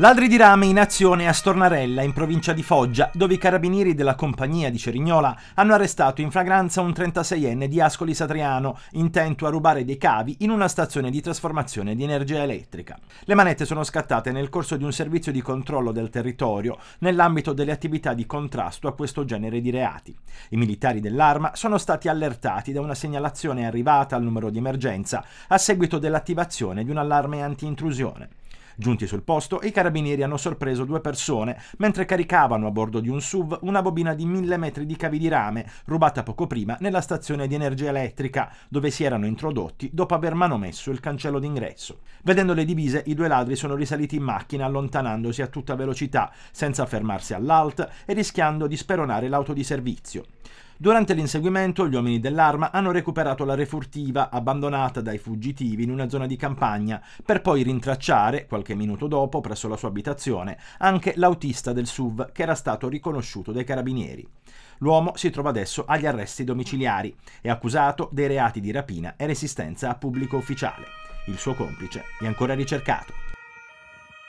Ladri di rame in azione a Stornarella, in provincia di Foggia, dove i carabinieri della compagnia di Cerignola hanno arrestato in fragranza un 36enne di Ascoli Satriano, intento a rubare dei cavi in una stazione di trasformazione di energia elettrica. Le manette sono scattate nel corso di un servizio di controllo del territorio, nell'ambito delle attività di contrasto a questo genere di reati. I militari dell'arma sono stati allertati da una segnalazione arrivata al numero di emergenza a seguito dell'attivazione di un allarme anti-intrusione. Giunti sul posto, i carabinieri hanno sorpreso due persone mentre caricavano a bordo di un SUV una bobina di 1000 metri di cavi di rame rubata poco prima nella stazione di energia elettrica, dove si erano introdotti dopo aver manomesso il cancello d'ingresso. Vedendo le divise, i due ladri sono risaliti in macchina allontanandosi a tutta velocità, senza fermarsi all'alt e rischiando di speronare l'auto di servizio. Durante l'inseguimento gli uomini dell'arma hanno recuperato la refurtiva abbandonata dai fuggitivi in una zona di campagna, per poi rintracciare, qualche minuto dopo, presso la sua abitazione, anche l'autista del SUV che era stato riconosciuto dai carabinieri. L'uomo si trova adesso agli arresti domiciliari, e accusato dei reati di rapina e resistenza a pubblico ufficiale. Il suo complice è ancora ricercato.